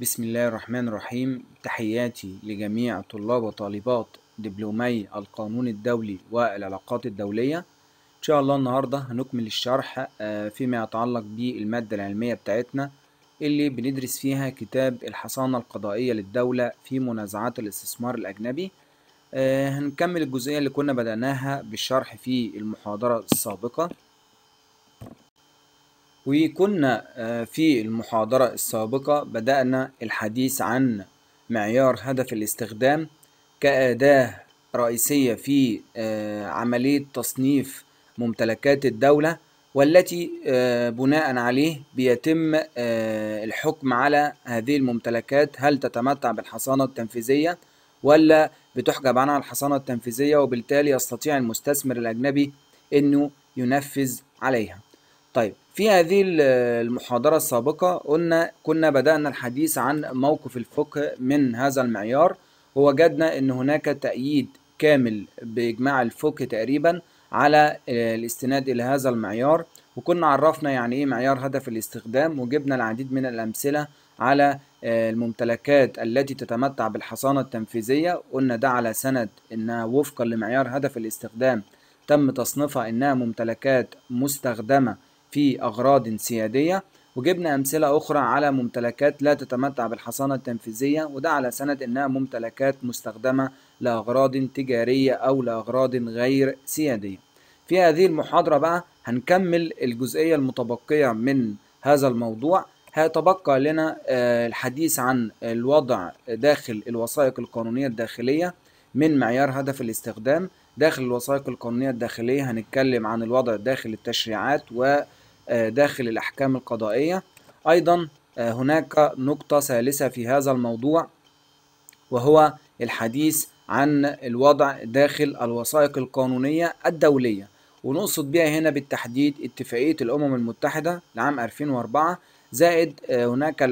بسم الله الرحمن الرحيم تحياتي لجميع طلاب وطالبات دبلومي القانون الدولي والعلاقات الدولية إن شاء الله النهاردة هنكمل الشرح فيما يتعلق بالمادة العلمية بتاعتنا اللي بندرس فيها كتاب الحصانة القضائية للدولة في منازعات الاستثمار الأجنبي هنكمل الجزئية اللي كنا بدأناها بالشرح في المحاضرة السابقة وكنا آه، في المحاضرة السابقة بدأنا الحديث عن معيار هدف الاستخدام كأداة رئيسية في آه، عملية تصنيف ممتلكات الدولة والتي آه، بناء عليه بيتم الحكم على هذه الممتلكات هل تتمتع بالحصانة التنفيذية ولا بتحجب عنها الحصانة التنفيذية وبالتالي يستطيع المستثمر الأجنبي أنه ينفذ عليها طيب في هذه المحاضرة السابقة قلنا كنا بدأنا الحديث عن موقف الفقه من هذا المعيار ووجدنا أن هناك تأييد كامل بإجماع الفقه تقريبا على آه، الاستناد إلى هذا المعيار وكنا عرفنا يعني إيه معيار هدف الاستخدام وجبنا العديد من الأمثلة على آه، الممتلكات التي تتمتع بالحصانة التنفيذية قلنا ده على سند أنها وفقا لمعيار هدف الاستخدام تم تصنيفها أنها ممتلكات مستخدمة في أغراض سيادية وجبنا أمثلة أخرى على ممتلكات لا تتمتع بالحصانة التنفيذية وده على سند إنها ممتلكات مستخدمة لأغراض تجارية أو لأغراض غير سيادية في هذه المحاضرة بقى هنكمل الجزئية المتبقية من هذا الموضوع هيتبقى لنا آه، الحديث عن الوضع داخل الوثائق القانونية الداخلية من معيار هدف الاستخدام داخل الوثائق القانونية الداخلية هنتكلم عن الوضع داخل التشريعات و آه، داخل الأحكام القضائية أيضا آه، هناك نقطة ثالثة في هذا الموضوع وهو الحديث عن الوضع داخل الوثائق القانونية الدولية ونقصد بها هنا بالتحديد اتفاقية الأمم المتحدة لعام 2004 زائد آه، هناك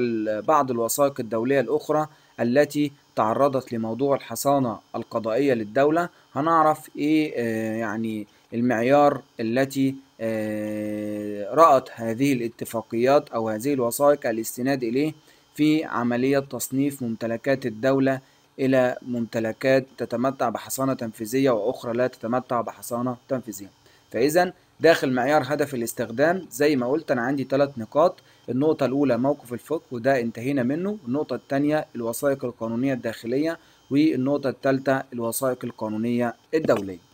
بعض الوثائق الدولية الأخرى التي تعرضت لموضوع الحصانة القضائية للدولة هنعرف إيه يعني المعيار التي آه، رأت هذه الاتفاقيات أو هذه الوثائق الاستناد إليه في عملية تصنيف ممتلكات الدولة إلى ممتلكات تتمتع بحصانة تنفيذية وأخرى لا تتمتع بحصانة تنفيذية فإذا داخل معيار هدف الاستخدام زي ما قلت أنا عندي ثلاث نقاط النقطة الأولى موقف الفقه وده انتهينا منه النقطة الثانية الوثائق القانونية الداخلية والنقطة الثالثة الوثائق القانونية الدولية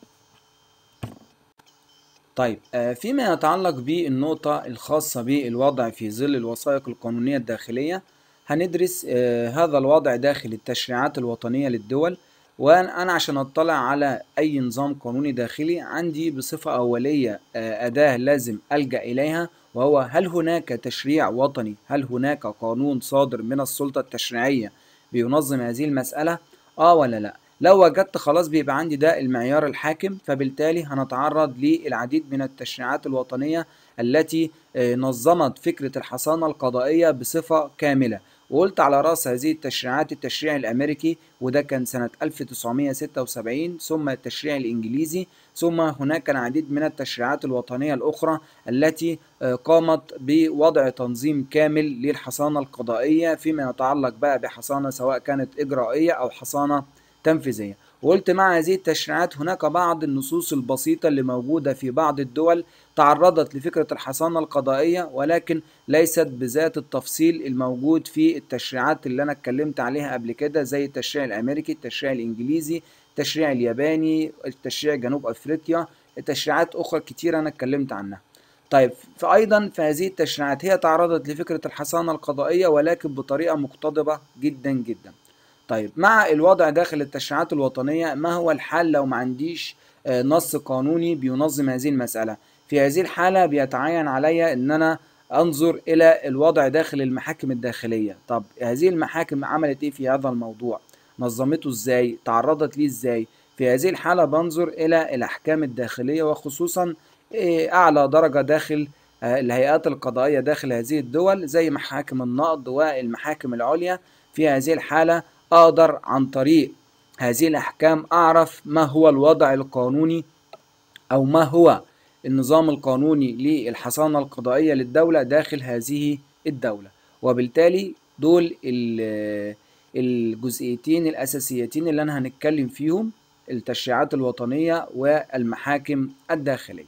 طيب آه، فيما يتعلق بالنقطة الخاصة بالوضع في ظل الوثائق القانونية الداخلية هندرس آه، هذا الوضع داخل التشريعات الوطنية للدول وأنا عشان أطلع على أي نظام قانوني داخلي عندي بصفة أولية آه، أداة لازم ألجأ إليها وهو هل هناك تشريع وطني هل هناك قانون صادر من السلطة التشريعية بينظم هذه المسألة آه ولا لأ لو وجدت خلاص بيبقى عندي ده المعيار الحاكم فبالتالي هنتعرض للعديد من التشريعات الوطنية التي آه، نظمت فكرة الحصانة القضائية بصفة كاملة وقلت على رأس هذه التشريعات التشريع الأمريكي وده كان سنة 1976 ثم التشريع الإنجليزي ثم هناك العديد من التشريعات الوطنية الأخرى التي آه، قامت بوضع تنظيم كامل للحصانة القضائية فيما يتعلق بقى بحصانة سواء كانت إجرائية أو حصانة تنفيذية وقلت مع هذه التشريعات هناك بعض النصوص البسيطة اللي موجودة في بعض الدول تعرضت لفكرة الحصانة القضائية ولكن ليست بذات التفصيل الموجود في التشريعات اللي أنا اتكلمت عليها قبل كده زي التشريع الأمريكي التشريع الإنجليزي التشريع الياباني التشريع جنوب أفريقيا تشريعات أخرى كتير أنا اتكلمت عنها طيب فأيضا في هذه التشريعات هي تعرضت لفكرة الحصانة القضائية ولكن بطريقة مقتضبة جدا جدا طيب مع الوضع داخل التشريعات الوطنية ما هو الحل لو ما عنديش آه، نص قانوني بينظم هذه المسألة في هذه الحالة بيتعين عليا ان انا انظر الى الوضع داخل المحاكم الداخلية طب هذه المحاكم عملت ايه في هذا الموضوع نظمته ازاي تعرضت ليه ازاي في هذه الحالة بنظر الى الاحكام الداخلية وخصوصا آه، اعلى درجة داخل آه، الهيئات القضائية داخل هذه الدول زي محاكم النقض والمحاكم العليا في هذه الحالة أقدر عن طريق هذه الأحكام أعرف ما هو الوضع القانوني أو ما هو النظام القانوني للحصانة القضائية للدولة داخل هذه الدولة وبالتالي دول الجزئيتين الأساسيتين اللي أنا هنتكلم فيهم التشريعات الوطنية والمحاكم الداخلية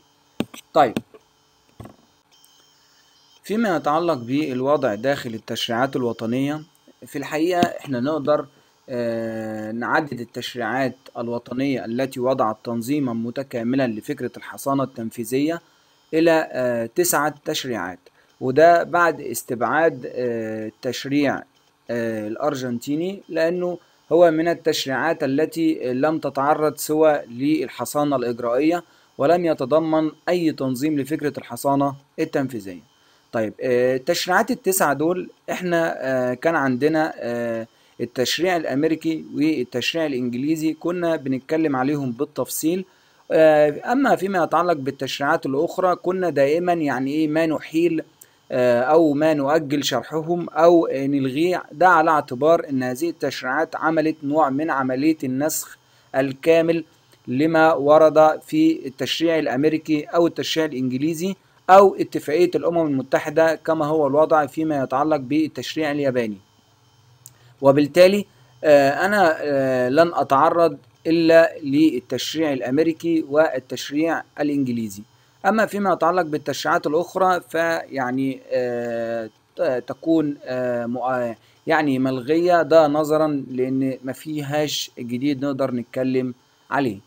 طيب فيما يتعلق بالوضع داخل التشريعات الوطنية في الحقيقة احنا نقدر آه، نعدد التشريعات الوطنية التي وضعت تنظيما متكاملا لفكرة الحصانة التنفيذية إلى آه، تسعة تشريعات وده بعد استبعاد التشريع آه، الأرجنتيني لأنه هو من التشريعات التي لم تتعرض سوى للحصانة الإجرائية ولم يتضمن أي تنظيم لفكرة الحصانة التنفيذية طيب التشريعات آه، التسعة دول احنا آه، كان عندنا آه، التشريع الامريكي والتشريع الانجليزي كنا بنتكلم عليهم بالتفصيل اما فيما يتعلق بالتشريعات الاخرى كنا دائما يعني ايه ما نحيل او ما نؤجل شرحهم او نلغيه ده على اعتبار ان هذه التشريعات عملت نوع من عملية النسخ الكامل لما ورد في التشريع الامريكي او التشريع الانجليزي أو اتفاقية الأمم المتحدة كما هو الوضع فيما يتعلق بالتشريع الياباني وبالتالي آه، أنا آه، لن أتعرض إلا للتشريع الأمريكي والتشريع الإنجليزي أما فيما يتعلق بالتشريعات الأخرى فيعني آه، تكون يعني ملغية ده نظرا لأن ما فيهاش جديد نقدر نتكلم عليه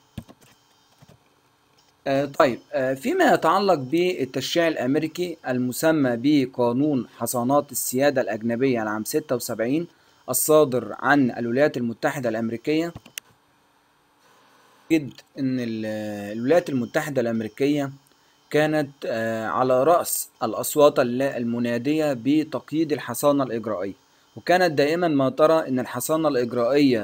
آه، طيب آه، فيما يتعلق بالتشريع الأمريكي المسمى بقانون حصانات السيادة الأجنبية العام 76 الصادر عن الولايات المتحدة الأمريكية جد أن الولايات المتحدة الأمريكية كانت آه، على رأس الأصوات المنادية بتقييد الحصانة الإجرائية وكانت دائما ما ترى أن الحصانة الإجرائية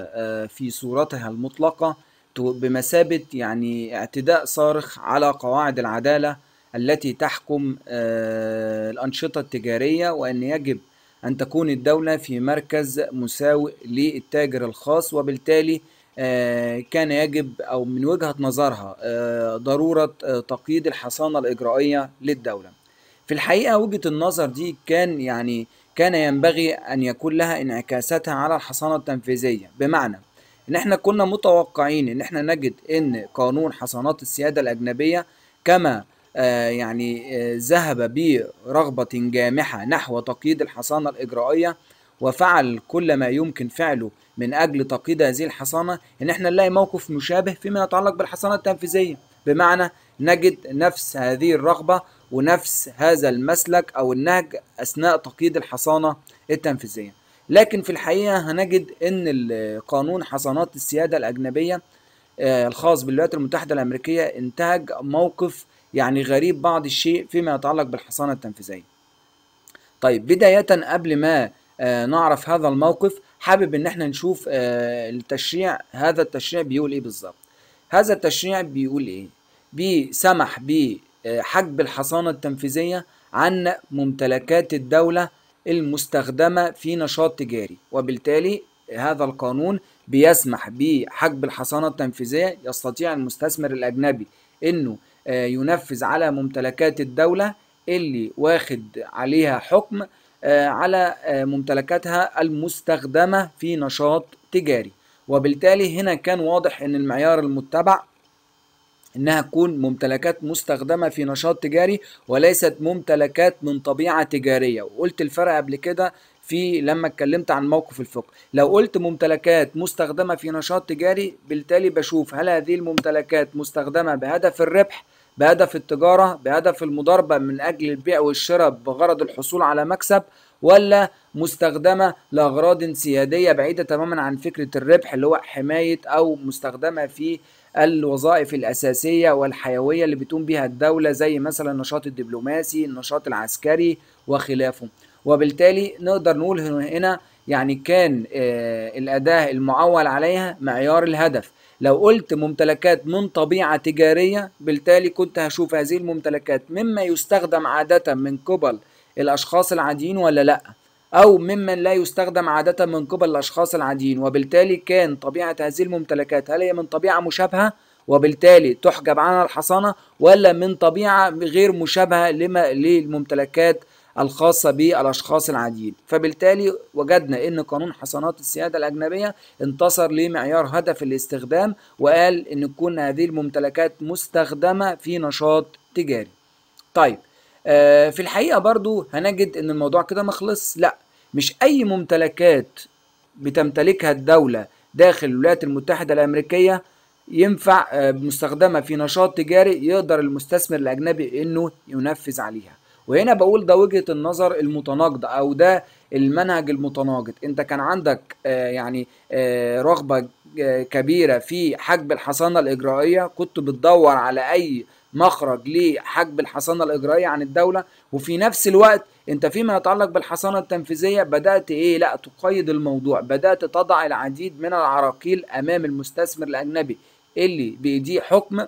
في صورتها المطلقة بمثابة يعني اعتداء صارخ على قواعد العدالة التي تحكم آه، الأنشطة التجارية وأن يجب أن تكون الدولة في مركز مساوئ للتاجر الخاص وبالتالي آه، كان يجب أو من وجهة نظرها آه، ضرورة تقييد الحصانة الإجرائية للدولة في الحقيقة وجهة النظر دي كان يعني كان ينبغي أن يكون لها انعكاساتها على الحصانة التنفيذية بمعنى ان احنا كنا متوقعين ان احنا نجد ان قانون حصانات السياده الاجنبيه كما آه، يعني آه، ذهب برغبه جامحه نحو تقييد الحصانه الاجرائيه وفعل كل ما يمكن فعله من اجل تقييد هذه الحصانه ان احنا نلاقي موقف مشابه فيما يتعلق بالحصانه التنفيذيه بمعنى نجد نفس هذه الرغبه ونفس هذا المسلك او النهج اثناء تقييد الحصانه التنفيذيه لكن في الحقيقة هنجد ان قانون حصانات السيادة الأجنبية آه، الخاص بالولايات المتحدة الأمريكية انتهج موقف يعني غريب بعض الشيء فيما يتعلق بالحصانة التنفيذية طيب بداية قبل ما آه، نعرف هذا الموقف حابب ان احنا نشوف آه، التشريع هذا التشريع بيقول ايه بالظبط هذا التشريع بيقول ايه بيسمح بحجب الحصانة التنفيذية عن ممتلكات الدولة المستخدمة في نشاط تجاري وبالتالي هذا القانون بيسمح بحجب الحصانة التنفيذية يستطيع المستثمر الأجنبي إنه آه، ينفذ على ممتلكات الدولة اللي واخد عليها حكم آه، على آه، ممتلكاتها المستخدمة في نشاط تجاري وبالتالي هنا كان واضح إن المعيار المتبع انها تكون ممتلكات مستخدمه في نشاط تجاري وليست ممتلكات من طبيعه تجاريه وقلت الفرق قبل كده في لما اتكلمت عن موقف الفقه لو قلت ممتلكات مستخدمه في نشاط تجاري بالتالي بشوف هل هذه الممتلكات مستخدمه بهدف الربح بهدف التجاره بهدف المضاربه من اجل البيع والشراء بغرض الحصول على مكسب ولا مستخدمة لأغراض سيادية بعيدة تماما عن فكرة الربح اللي هو حماية أو مستخدمة في الوظائف الأساسية والحيوية اللي بتقوم بها الدولة زي مثلا النشاط الدبلوماسي النشاط العسكري وخلافه وبالتالي نقدر نقول هنا يعني كان آه، الأداة المعول عليها معيار الهدف لو قلت ممتلكات من طبيعة تجارية بالتالي كنت هشوف هذه الممتلكات مما يستخدم عادة من قبل الأشخاص العاديين ولا لأ أو ممن لا يستخدم عادة من قبل الأشخاص العاديين وبالتالي كان طبيعة هذه الممتلكات هل هي من طبيعة مشابهة وبالتالي تحجب عنها الحصانة ولا من طبيعة غير مشابهة لما للممتلكات الخاصة بالأشخاص العاديين فبالتالي وجدنا أن قانون حصانات السيادة الأجنبية انتصر لمعيار هدف الاستخدام وقال أن تكون هذه الممتلكات مستخدمة في نشاط تجاري طيب آه، في الحقيقة برضو هنجد أن الموضوع كده مخلص لا مش أي ممتلكات بتمتلكها الدولة داخل الولايات المتحدة الأمريكية ينفع آه، مستخدمة في نشاط تجاري يقدر المستثمر الأجنبي إنه ينفذ عليها وهنا بقول ده وجهة النظر المتناقضة أو ده المنهج المتناقض أنت كان عندك آه، يعني آه، رغبة كبيرة في حجب الحصانة الإجرائية كنت بتدور على أي مخرج لحجب الحصانه الاجرائيه عن الدوله وفي نفس الوقت انت فيما يتعلق بالحصانه التنفيذيه بدات ايه لا تقيد الموضوع بدات تضع العديد من العراقيل امام المستثمر الاجنبي اللي بيديه حكم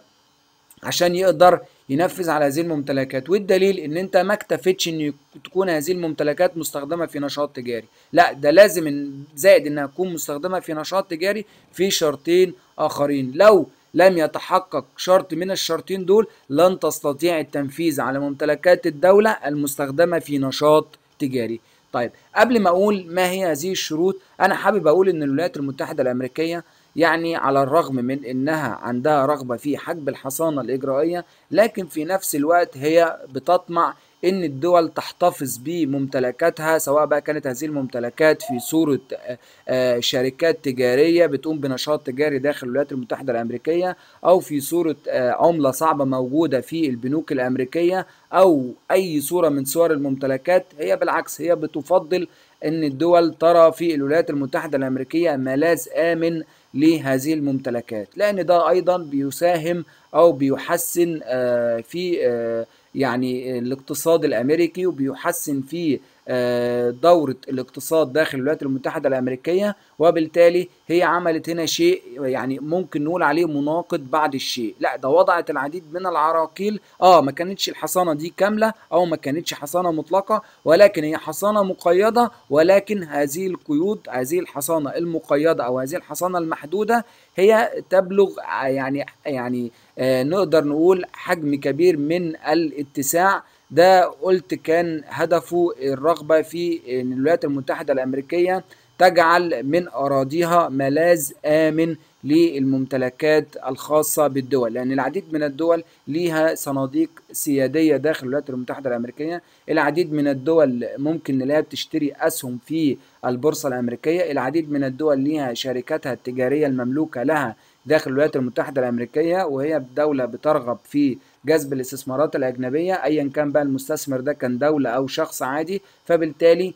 عشان يقدر ينفذ على هذه الممتلكات والدليل ان انت ما اكتفيتش ان تكون هذه الممتلكات مستخدمه في نشاط تجاري لا ده لازم إن زائد انها تكون مستخدمه في نشاط تجاري في شرطين اخرين لو لم يتحقق شرط من الشرطين دول لن تستطيع التنفيذ على ممتلكات الدولة المستخدمة في نشاط تجاري طيب قبل ما اقول ما هي هذه الشروط انا حابب اقول ان الولايات المتحده الامريكيه يعني على الرغم من انها عندها رغبه في حجب الحصانه الاجرائيه لكن في نفس الوقت هي بتطمع ان الدول تحتفظ بممتلكاتها سواء بقى كانت هذه الممتلكات في صوره آه، آه، شركات تجاريه بتقوم بنشاط تجاري داخل الولايات المتحده الامريكيه او في صوره آه، عمله صعبه موجوده في البنوك الامريكيه او اي صوره من صور الممتلكات هي بالعكس هي بتفضل ان الدول ترى في الولايات المتحده الامريكيه ملاذ امن لهذه الممتلكات لان ده ايضا بيساهم او بيحسن في يعني الاقتصاد الامريكي وبيحسن فيه آه، دورة الاقتصاد داخل الولايات المتحدة الأمريكية وبالتالي هي عملت هنا شيء يعني ممكن نقول عليه مناقض بعد الشيء لا ده وضعت العديد من العراقيل اه ما كانتش الحصانة دي كاملة أو ما كانتش حصانة مطلقة ولكن هي حصانة مقيدة ولكن هذه القيود هذه الحصانة المقيدة أو هذه الحصانة المحدودة هي تبلغ آه، يعني يعني آه نقدر نقول حجم كبير من الاتساع ده قلت كان هدفه الرغبة في إن الولايات المتحدة الأمريكية تجعل من أراضيها ملاذ آمن للممتلكات الخاصة بالدول لأن العديد من الدول ليها صناديق سيادية داخل الولايات المتحدة الأمريكية العديد من الدول ممكن نلاقيها بتشتري أسهم في البورصة الأمريكية العديد من الدول ليها شركاتها التجارية المملوكة لها داخل الولايات المتحدة الأمريكية وهي دولة بترغب في جذب الاستثمارات الأجنبية أيا كان بقى المستثمر ده كان دولة أو شخص عادي فبالتالي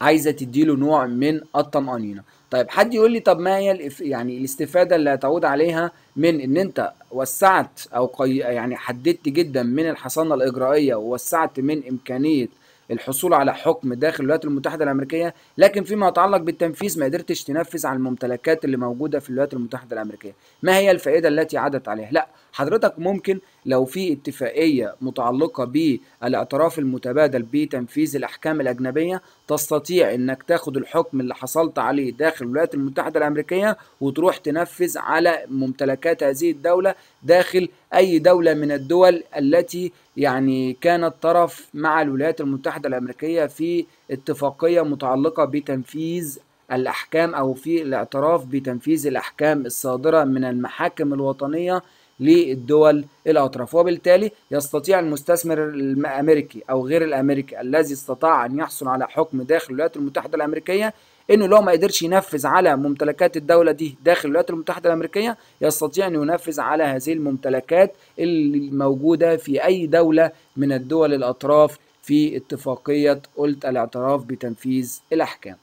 عايزة تديله نوع من الطمأنينة طيب حد يقول لي طب ما هي يعني الاستفاده اللي هتعود عليها من ان انت وسعت او قي... يعني حددت جدا من الحصانه الاجرائيه ووسعت من امكانيه الحصول على حكم داخل الولايات المتحدة الأمريكية لكن فيما يتعلق بالتنفيذ ما قدرتش تنفذ على الممتلكات اللي موجودة في الولايات المتحدة الأمريكية ما هي الفائدة التي عادت عليها لا حضرتك ممكن لو في اتفاقية متعلقة بالاعتراف المتبادل بتنفيذ الأحكام الأجنبية تستطيع أنك تاخد الحكم اللي حصلت عليه داخل الولايات المتحدة الأمريكية وتروح تنفذ على ممتلكات هذه الدولة داخل أي دولة من الدول التي يعني كان الطرف مع الولايات المتحدة الأمريكية في اتفاقية متعلقة بتنفيذ الأحكام أو في الاعتراف بتنفيذ الأحكام الصادرة من المحاكم الوطنية للدول الأطراف وبالتالي يستطيع المستثمر الأمريكي أو غير الأمريكي الذي استطاع أن يحصل على حكم داخل الولايات المتحدة الأمريكية انه لو ما قدرش ينفذ على ممتلكات الدوله دي داخل الولايات المتحده الامريكيه يستطيع ان ينفذ على هذه الممتلكات الموجوده في اي دوله من الدول الاطراف في اتفاقيه قلت الاعتراف بتنفيذ الاحكام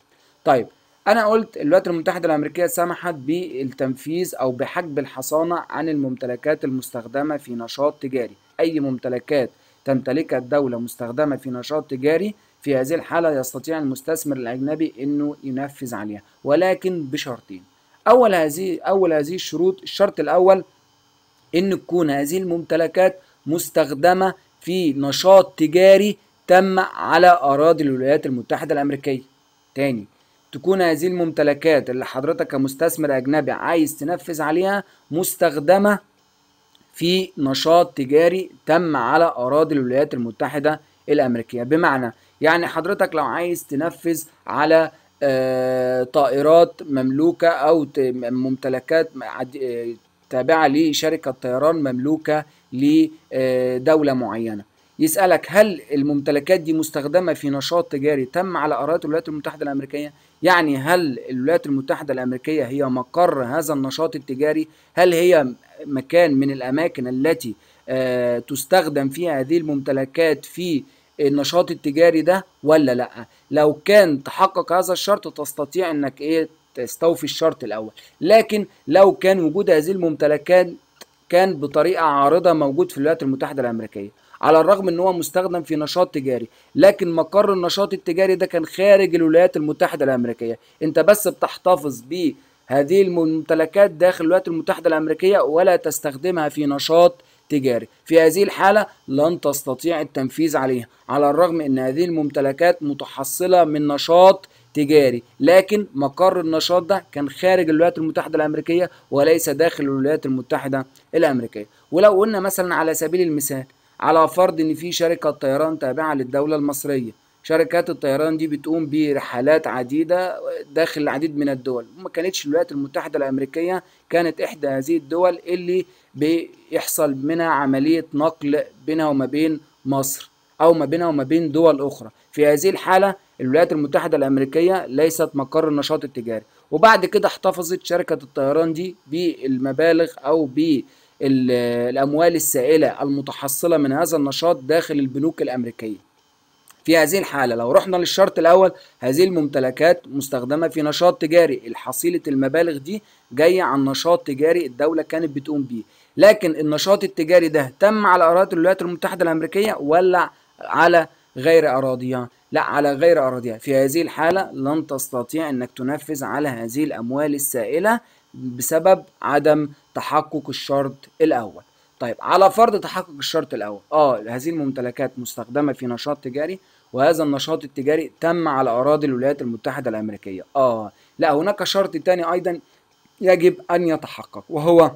طيب انا قلت الولايات المتحده الامريكيه سمحت بالتنفيذ او بحجب الحصانه عن الممتلكات المستخدمه في نشاط تجاري اي ممتلكات تمتلكها الدوله مستخدمه في نشاط تجاري في هذه الحالة يستطيع المستثمر الأجنبي أنه ينفذ عليها ولكن بشرطين أول هذه أول هذه الشروط الشرط الأول أن تكون هذه الممتلكات مستخدمة في نشاط تجاري تم على أراضي الولايات المتحدة الأمريكية تاني تكون هذه الممتلكات اللي حضرتك كمستثمر أجنبي عايز تنفذ عليها مستخدمة في نشاط تجاري تم على أراضي الولايات المتحدة الأمريكية بمعنى يعني حضرتك لو عايز تنفذ على آه، طائرات مملوكة أو ممتلكات آه، تابعة لشركة طيران مملوكة لدولة آه، معينة يسألك هل الممتلكات دي مستخدمة في نشاط تجاري تم على أراضي الولايات المتحدة الأمريكية؟ يعني هل الولايات المتحدة الأمريكية هي مقر هذا النشاط التجاري؟ هل هي مكان من الأماكن التي تستخدم فيها هذه الممتلكات في النشاط التجاري ده ولا لا لو كان تحقق هذا الشرط تستطيع انك ايه تستوفي الشرط الاول لكن لو كان وجود هذه الممتلكات كان بطريقه عارضه موجود في الولايات المتحده الامريكيه على الرغم ان هو مستخدم في نشاط تجاري لكن مقر النشاط التجاري ده كان خارج الولايات المتحده الامريكيه انت بس بتحتفظ بهذه الممتلكات داخل الولايات المتحدة الأمريكية ولا تستخدمها في نشاط تجاري في هذه الحالة لن تستطيع التنفيذ عليها على الرغم أن هذه الممتلكات متحصلة من نشاط تجاري لكن مقر النشاط ده كان خارج الولايات المتحدة الأمريكية وليس داخل الولايات المتحدة الأمريكية ولو قلنا مثلا على سبيل المثال على فرض أن في شركة طيران تابعة للدولة المصرية شركات الطيران دي بتقوم برحلات عديدة داخل العديد من الدول ما كانتش الولايات المتحدة الأمريكية كانت إحدى هذه الدول اللي بيحصل منها عملية نقل بينها وما بين مصر أو ما بينها وما بين دول أخرى في هذه الحالة الولايات المتحدة الأمريكية ليست مقر النشاط التجاري وبعد كده احتفظت شركة الطيران دي بالمبالغ أو بالأموال السائلة المتحصلة من هذا النشاط داخل البنوك الأمريكية في هذه الحالة لو رحنا للشرط الأول هذه الممتلكات مستخدمة في نشاط تجاري الحصيلة المبالغ دي جاية عن نشاط تجاري الدولة كانت بتقوم بيه لكن النشاط التجاري ده تم على أراضي الولايات المتحدة الأمريكية ولا على غير أراضيها لا على غير أراضيها في هذه الحالة لن تستطيع أنك تنفذ على هذه الأموال السائلة بسبب عدم تحقق الشرط الأول طيب على فرض تحقق الشرط الأول اه هذه الممتلكات مستخدمة في نشاط تجاري وهذا النشاط التجاري تم على أراضي الولايات المتحدة الأمريكية آه لا هناك شرط تاني أيضا يجب أن يتحقق وهو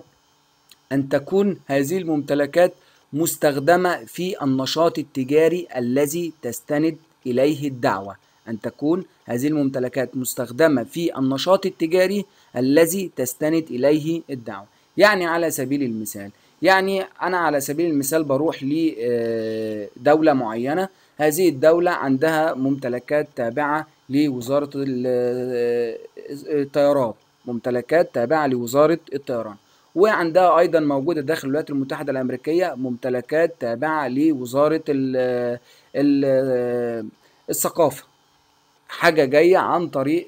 أن تكون هذه الممتلكات مستخدمة في النشاط التجاري الذي تستند إليه الدعوة أن تكون هذه الممتلكات مستخدمة في النشاط التجاري الذي تستند إليه الدعوة يعني على سبيل المثال يعني أنا على سبيل المثال بروح لدولة معينة هذه الدولة عندها ممتلكات تابعة لوزارة الطيران ممتلكات تابعة لوزارة الطيران وعندها أيضا موجودة داخل الولايات المتحدة الأمريكية ممتلكات تابعة لوزارة الثقافة حاجة جاية عن طريق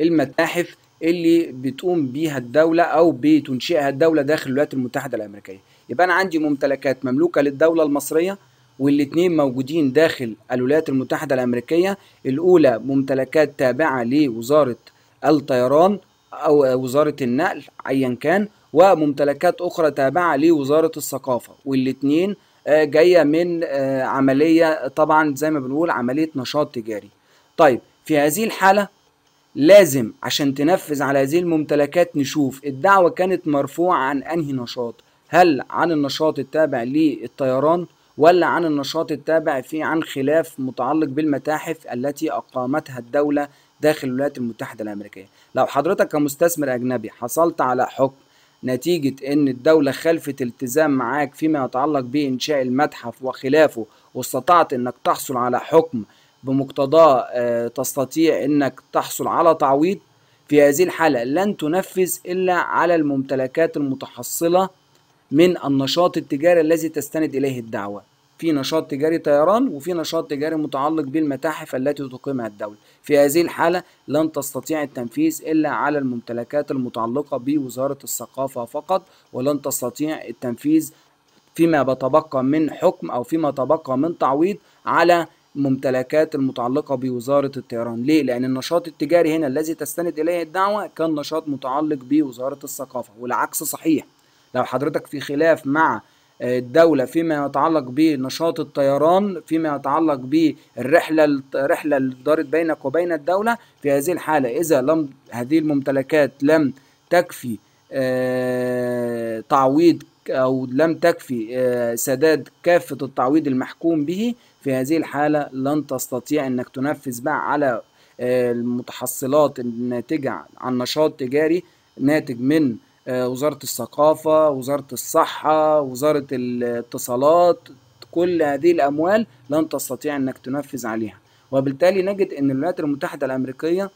المتاحف اللي بتقوم بيها الدولة أو بتنشئها الدولة داخل الولايات المتحدة الأمريكية يبقى انا عندي ممتلكات مملوكه للدوله المصريه والاثنين موجودين داخل الولايات المتحده الامريكيه الاولى ممتلكات تابعه لوزاره الطيران او وزاره النقل ايا كان وممتلكات اخرى تابعه لوزاره الثقافه والاثنين آه، جايه من آه، عمليه طبعا زي ما بنقول عمليه نشاط تجاري طيب في هذه الحاله لازم عشان تنفذ على هذه الممتلكات نشوف الدعوه كانت مرفوعه عن انهي نشاط هل عن النشاط التابع للطيران ولا عن النشاط التابع في عن خلاف متعلق بالمتاحف التي أقامتها الدولة داخل الولايات المتحدة الأمريكية لو حضرتك كمستثمر أجنبي حصلت على حكم نتيجة إن الدولة خلفت التزام معاك فيما يتعلق بإنشاء المتحف وخلافه واستطعت إنك تحصل على حكم بمقتضاه تستطيع إنك تحصل على تعويض في هذه الحالة لن تنفذ إلا على الممتلكات المتحصلة من النشاط التجاري الذي تستند إليه الدعوة في نشاط تجاري طيران وفي نشاط تجاري متعلق بالمتاحف التي تقيمها الدولة في هذه الحالة لن تستطيع التنفيذ إلا على الممتلكات المتعلقة بوزارة الثقافة فقط ولن تستطيع التنفيذ فيما بتبقى من حكم أو فيما تبقى من تعويض على ممتلكات المتعلقة بوزارة الطيران ليه؟ لأن النشاط التجاري هنا الذي تستند إليه الدعوة كان نشاط متعلق بوزارة الثقافة والعكس صحيح لو حضرتك في خلاف مع آه، الدولة فيما يتعلق بنشاط الطيران فيما يتعلق بالرحلة الرحلة اللي دارت بينك وبين الدولة في هذه الحالة إذا لم هذه الممتلكات لم تكفي آه، تعويض أو لم تكفي آه، سداد كافة التعويض المحكوم به في هذه الحالة لن تستطيع أنك تنفذ بقى على المتحصلات الناتجة عن نشاط تجاري ناتج من آه، وزارة الثقافة وزارة الصحة وزارة الاتصالات كل هذه الأموال لن تستطيع أنك تنفذ عليها وبالتالي نجد أن الولايات المتحدة الأمريكية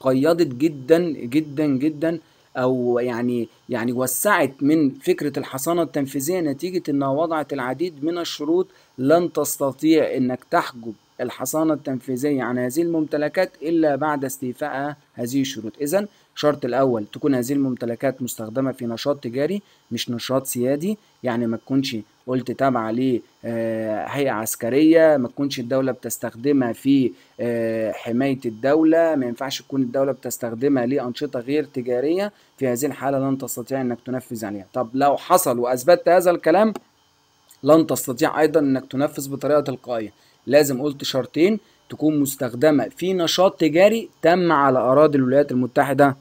قيدت جدا جدا جدا او يعني يعني وسعت من فكره الحصانه التنفيذيه نتيجه انها وضعت العديد من الشروط لن تستطيع انك تحجب الحصانه التنفيذيه عن هذه الممتلكات الا بعد استيفاء هذه الشروط اذا الشرط الأول تكون هذه الممتلكات مستخدمة في نشاط تجاري مش نشاط سيادي يعني ما تكونش قلت تابعة لهيئة آه، عسكرية ما تكونش الدولة بتستخدمها في آه، حماية الدولة ما ينفعش تكون الدولة بتستخدمها لأنشطة غير تجارية في هذه الحالة لن تستطيع أنك تنفذ عليها طب لو حصل وأثبتت هذا الكلام لن تستطيع أيضا أنك تنفذ بطريقة تلقائية لازم قلت شرطين تكون مستخدمة في نشاط تجاري تم على أراضي الولايات المتحدة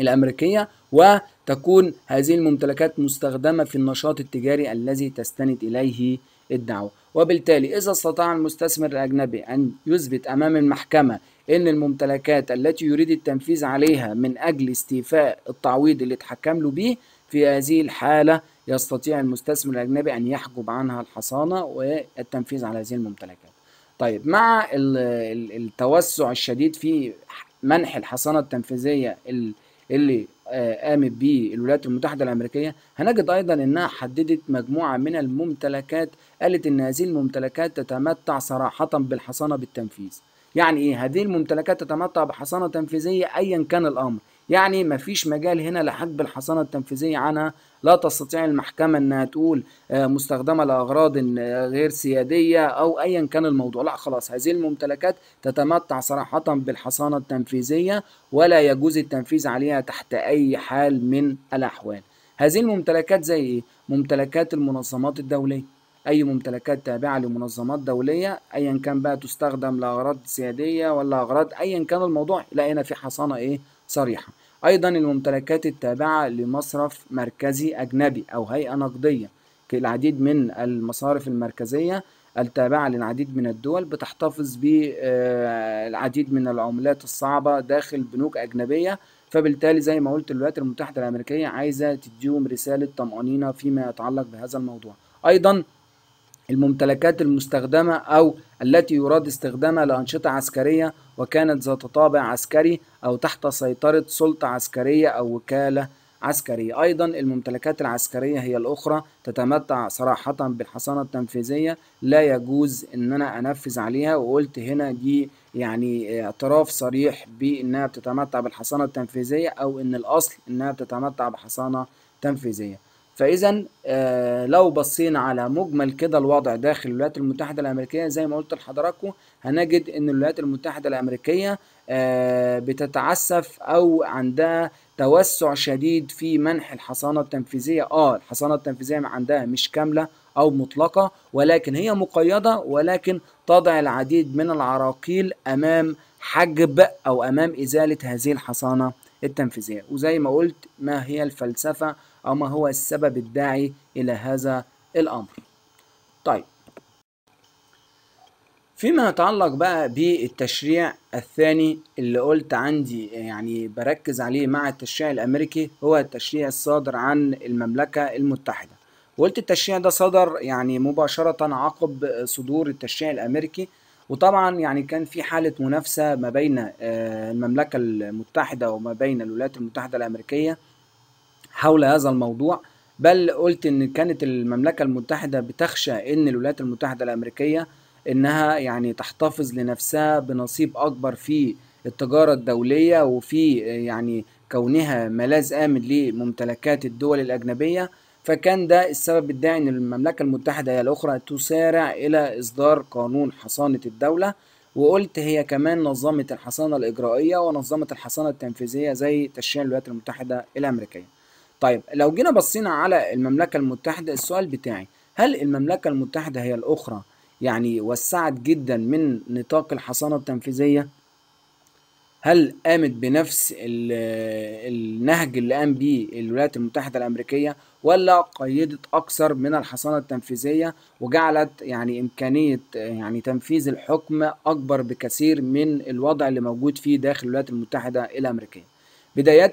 الأمريكية وتكون هذه الممتلكات مستخدمة في النشاط التجاري الذي تستند إليه الدعوة وبالتالي إذا استطاع المستثمر الأجنبي أن يثبت أمام المحكمة أن الممتلكات التي يريد التنفيذ عليها من أجل استيفاء التعويض اللي اتحكم له به في هذه الحالة يستطيع المستثمر الأجنبي أن يحجب عنها الحصانة والتنفيذ على هذه الممتلكات طيب مع التوسع الشديد في منح الحصانة التنفيذية اللي آه، قامت به الولايات المتحدة الأمريكية هنجد أيضا أنها حددت مجموعة من الممتلكات قالت أن هذه الممتلكات تتمتع صراحة بالحصانة بالتنفيذ يعني إيه هذه الممتلكات تتمتع بحصانة تنفيذية أيا كان الأمر يعني ما فيش مجال هنا لحجب الحصانة التنفيذية عنها لا تستطيع المحكمة انها تقول آه، مستخدمة لأغراض آه، غير سيادية او ايا كان الموضوع لا خلاص هذه الممتلكات تتمتع صراحة بالحصانة التنفيذية ولا يجوز التنفيذ عليها تحت اي حال من الاحوال هذه الممتلكات زي ايه؟ ممتلكات المنظمات الدولية اي ممتلكات تابعه لمنظمات دوليه ايا كان بقى تستخدم لاغراض سياديه ولا اغراض ايا كان الموضوع لقينا هنا في حصانه ايه صريحه أيضا الممتلكات التابعة لمصرف مركزي أجنبي أو هيئة نقدية العديد من المصارف المركزية التابعة للعديد من الدول بتحتفظ بالعديد آه، من العملات الصعبة داخل بنوك أجنبية فبالتالي زي ما قلت الولايات المتحدة الأمريكية عايزة تديهم رسالة طمأنينة فيما يتعلق بهذا الموضوع أيضا الممتلكات المستخدمة أو التي يراد استخدامها لأنشطة عسكرية وكانت ذات طابع عسكري أو تحت سيطرة سلطة عسكرية أو وكالة عسكرية أيضا الممتلكات العسكرية هي الأخرى تتمتع صراحة بالحصانة التنفيذية لا يجوز إن أنا أنفذ عليها وقلت هنا دي يعني اعتراف صريح بإنها بتتمتع بالحصانة التنفيذية أو إن الأصل إنها بتتمتع بحصانة تنفيذية فاذا آه، لو بصينا على مجمل كده الوضع داخل الولايات المتحده الامريكيه زي ما قلت لحضراتكم هنجد ان الولايات المتحده الامريكيه آه، بتتعسف او عندها توسع شديد في منح الحصانه التنفيذيه اه الحصانه التنفيذيه عندها مش كامله او مطلقه ولكن هي مقيده ولكن تضع العديد من العراقيل امام حجب او امام ازاله هذه الحصانه التنفيذيه وزي ما قلت ما هي الفلسفه او ما هو السبب الداعي الى هذا الامر طيب فيما يتعلق بقى بالتشريع الثاني اللي قلت عندي يعني بركز عليه مع التشريع الامريكي هو التشريع الصادر عن المملكه المتحده وقلت التشريع ده صدر يعني مباشره عقب صدور التشريع الامريكي وطبعا يعني كان في حاله منافسه ما بين آه، المملكه المتحده وما بين الولايات المتحده الامريكيه حول هذا الموضوع بل قلت ان كانت المملكه المتحده بتخشى ان الولايات المتحده الامريكيه انها يعني تحتفظ لنفسها بنصيب اكبر في التجاره الدوليه وفي يعني كونها ملاذ امن لممتلكات الدول الاجنبيه فكان ده السبب الداعي ان المملكه المتحده هي الاخرى تسارع الى اصدار قانون حصانه الدوله وقلت هي كمان نظمت الحصانه الاجرائيه ونظمت الحصانه التنفيذيه زي تشريع الولايات المتحده الامريكيه طيب لو جينا بصينا على المملكة المتحدة السؤال بتاعي هل المملكة المتحدة هي الأخرى يعني وسعت جدا من نطاق الحصانة التنفيذية هل قامت بنفس النهج اللي قام بيه الولايات المتحدة الأمريكية ولا قيدت أكثر من الحصانة التنفيذية وجعلت يعني إمكانية يعني تنفيذ الحكم أكبر بكثير من الوضع اللي موجود فيه داخل الولايات المتحدة الأمريكية بداية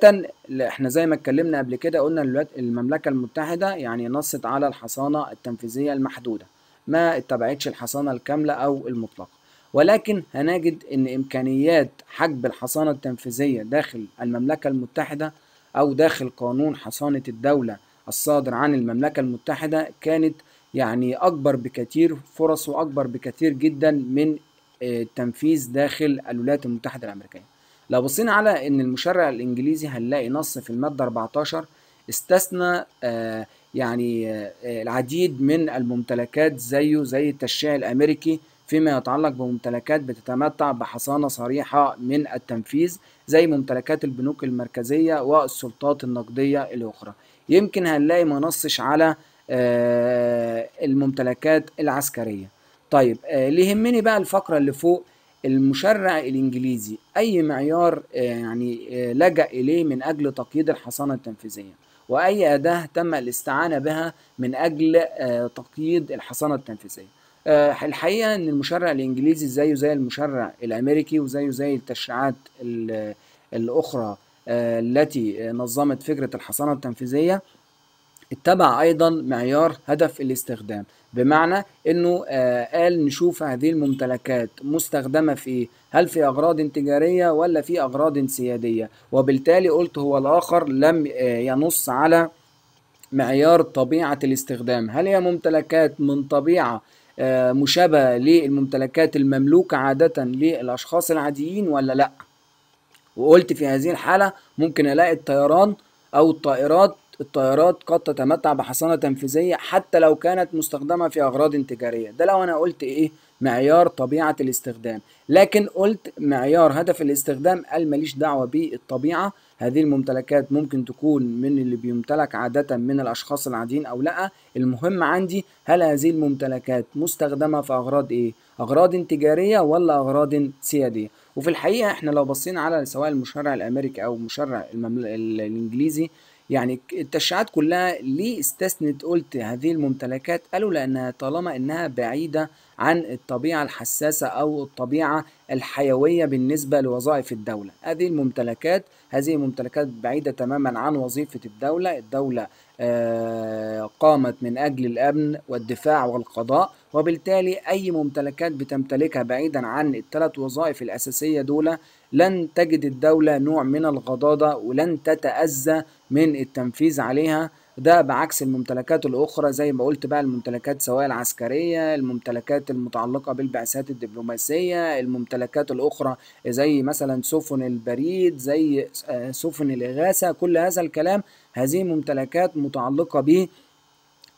احنا زي ما اتكلمنا قبل كده قلنا المملكة المتحدة يعني نصت على الحصانة التنفيذية المحدودة ما اتبعتش الحصانة الكاملة أو المطلقة ولكن هنجد أن إمكانيات حجب الحصانة التنفيذية داخل المملكة المتحدة أو داخل قانون حصانة الدولة الصادر عن المملكة المتحدة كانت يعني أكبر بكثير فرصه أكبر بكثير جدا من التنفيذ آه، داخل الولايات المتحدة الأمريكية لو بصينا على ان المشرع الانجليزي هنلاقي نص في المادة 14 استثنى آه، يعني آه، العديد من الممتلكات زيه زي التشريع الأمريكي فيما يتعلق بممتلكات بتتمتع بحصانة صريحة من التنفيذ زي ممتلكات البنوك المركزية والسلطات النقدية الأخرى يمكن هنلاقي ما نصش على آه، الممتلكات العسكرية طيب آه، اللي يهمني بقى الفقرة اللي فوق المشرع الإنجليزي أي معيار يعني لجأ إليه من أجل تقييد الحصانة التنفيذية وأي أداة تم الاستعانة بها من أجل آه، تقييد الحصانة التنفيذية آه، الحقيقه ان المشرع الانجليزي زيه زي المشرع الامريكي وزيه زي التشريعات الاخرى آه، التي نظمت فكره الحصانه التنفيذيه اتبع ايضا معيار هدف الاستخدام بمعنى انه آه، قال نشوف هذه الممتلكات مستخدمه في ايه هل في اغراض تجاريه ولا في اغراض سياديه وبالتالي قلت هو الاخر لم آه، ينص على معيار طبيعه الاستخدام هل هي ممتلكات من طبيعه آه، مشابهه للممتلكات المملوكه عاده للاشخاص العاديين ولا لا وقلت في هذه الحاله ممكن الاقي الطيران او الطائرات الطيارات قد تتمتع بحصانة تنفيذية حتى لو كانت مستخدمة في أغراض تجارية ده لو أنا قلت إيه معيار طبيعة الاستخدام لكن قلت معيار هدف الاستخدام قال ماليش دعوة بالطبيعة هذه الممتلكات ممكن تكون من اللي بيمتلك عادة من الأشخاص العاديين أو لأ المهم عندي هل هذه الممتلكات مستخدمة في أغراض إيه؟ أغراض تجارية ولا أغراض سيادية؟ وفي الحقيقة إحنا لو بصينا على سواء المشرع الأمريكي أو المشرع الإنجليزي يعني التشريعات كلها ليه استثنت قلت هذه الممتلكات قالوا لأنها طالما أنها بعيدة عن الطبيعة الحساسة أو الطبيعة الحيوية بالنسبة لوظائف الدولة هذه الممتلكات هذه الممتلكات بعيدة تماما عن وظيفة الدولة الدولة آه، قامت من أجل الأمن والدفاع والقضاء وبالتالي أي ممتلكات بتمتلكها بعيدا عن الثلاث وظائف الأساسية دول لن تجد الدولة نوع من الغضاضة ولن تتأذى من التنفيذ عليها ده بعكس الممتلكات الأخرى زي ما قلت بقى الممتلكات سواء العسكرية الممتلكات المتعلقة بالبعثات الدبلوماسية الممتلكات الأخرى زي مثلا سفن البريد زي آه، سفن الإغاثة كل هذا الكلام هذه الممتلكات متعلقة ب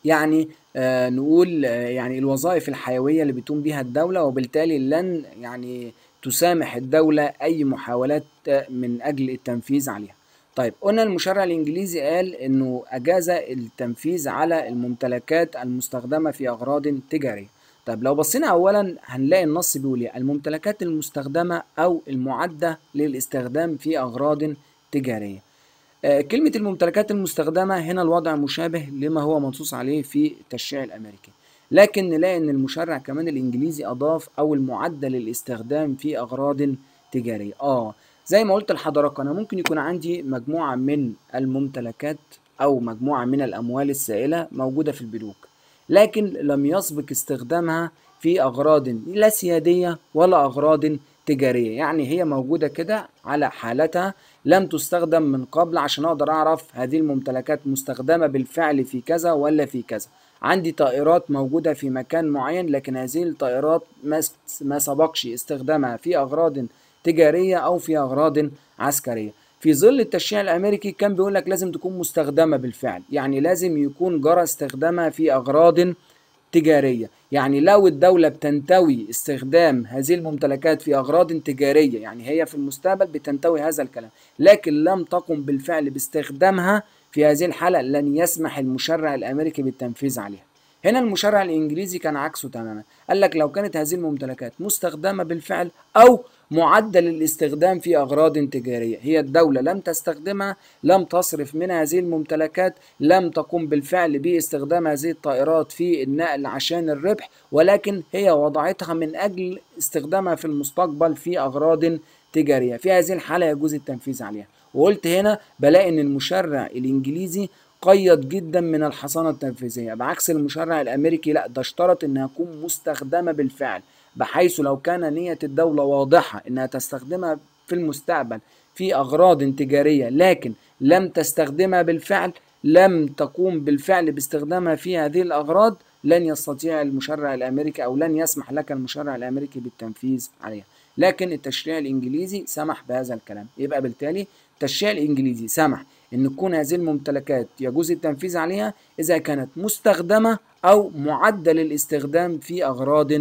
يعني آه، نقول آه، يعني الوظائف الحيوية اللي بتقوم بها الدولة وبالتالي لن يعني تسامح الدولة أي محاولات آه، من أجل التنفيذ عليها طيب قلنا المشرع الإنجليزي قال إنه أجاز التنفيذ على الممتلكات المستخدمة في أغراض تجارية طيب لو بصينا أولا هنلاقي النص بيقول إيه الممتلكات المستخدمة أو المعدة للاستخدام في أغراض تجارية آه، كلمة الممتلكات المستخدمة هنا الوضع مشابه لما هو منصوص عليه في التشريع الأمريكي لكن نلاقي إن المشرع كمان الإنجليزي أضاف أو المعدل الاستخدام في أغراض تجارية آه زي ما قلت لحضرتك أنا ممكن يكون عندي مجموعة من الممتلكات أو مجموعة من الأموال السائلة موجودة في البنوك لكن لم يسبق استخدامها في أغراض لا سيادية ولا أغراض تجارية يعني هي موجودة كده على حالتها لم تستخدم من قبل عشان اقدر اعرف هذه الممتلكات مستخدمه بالفعل في كذا ولا في كذا عندي طائرات موجوده في مكان معين لكن هذه الطائرات ما سبقش استخدامها في اغراض تجاريه او في اغراض عسكريه في ظل التشريع الامريكي كان بيقول لك لازم تكون مستخدمه بالفعل يعني لازم يكون جرى استخدامها في اغراض تجارية يعني لو الدولة بتنتوي استخدام هذه الممتلكات في أغراض تجارية يعني هي في المستقبل بتنتوي هذا الكلام لكن لم تقم بالفعل باستخدامها في هذه الحالة لن يسمح المشرع الأمريكي بالتنفيذ عليها هنا المشرع الإنجليزي كان عكسه تماما قال لك لو كانت هذه الممتلكات مستخدمة بالفعل أو معدل الاستخدام في أغراض تجارية هي الدولة لم تستخدمها لم تصرف من هذه الممتلكات لم تقوم بالفعل باستخدام هذه الطائرات في النقل عشان الربح ولكن هي وضعتها من أجل استخدامها في المستقبل في أغراض تجارية في هذه الحالة يجوز التنفيذ عليها وقلت هنا بلاقي ان المشرع الانجليزي قيد جدا من الحصانة التنفيذية بعكس المشرع الامريكي لا ده اشترط انها تكون مستخدمة بالفعل بحيث لو كان نية الدولة واضحة إنها تستخدمها في المستقبل في أغراض تجارية لكن لم تستخدمها بالفعل لم تقوم بالفعل باستخدامها في هذه الأغراض لن يستطيع المشرع الأمريكي أو لن يسمح لك المشرع الأمريكي بالتنفيذ عليها لكن التشريع الإنجليزي سمح بهذا الكلام يبقى بالتالي التشريع الإنجليزي سمح أن تكون هذه الممتلكات يجوز التنفيذ عليها إذا كانت مستخدمة أو معدل الاستخدام في أغراض